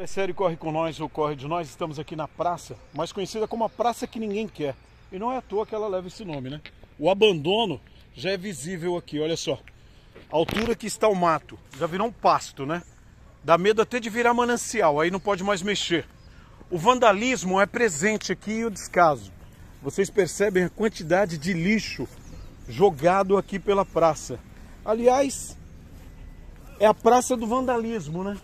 É sério, corre com nós ou corre de nós. Estamos aqui na praça, mais conhecida como a Praça que Ninguém Quer. E não é à toa que ela leva esse nome, né? O abandono já é visível aqui, olha só. A altura que está o mato, já virou um pasto, né? Dá medo até de virar manancial, aí não pode mais mexer. O vandalismo é presente aqui e o descaso. Vocês percebem a quantidade de lixo jogado aqui pela praça. Aliás, é a praça do vandalismo, né?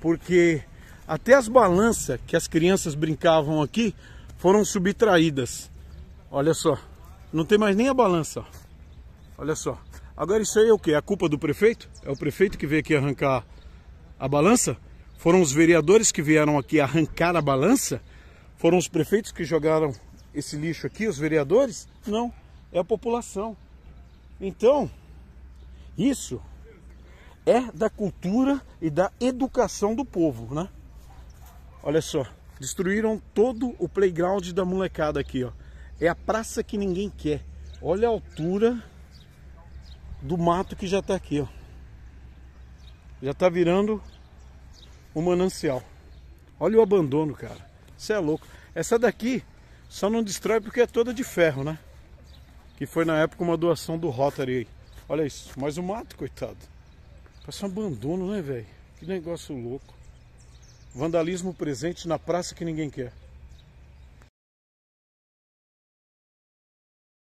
Porque até as balanças que as crianças brincavam aqui foram subtraídas. Olha só, não tem mais nem a balança. Olha só. Agora isso aí é o que? É a culpa do prefeito? É o prefeito que veio aqui arrancar a balança? Foram os vereadores que vieram aqui arrancar a balança? Foram os prefeitos que jogaram esse lixo aqui, os vereadores? Não, é a população. Então, isso é da cultura e da educação do povo, né? Olha só, destruíram todo o playground da molecada aqui, ó. É a praça que ninguém quer. Olha a altura do mato que já tá aqui, ó. Já tá virando um manancial. Olha o abandono, cara. Você é louco. Essa daqui só não destrói porque é toda de ferro, né? Que foi na época uma doação do Rotary Olha isso, mais um mato, coitado. Parece um abandono, né, velho? Que negócio louco vandalismo presente na praça que ninguém quer.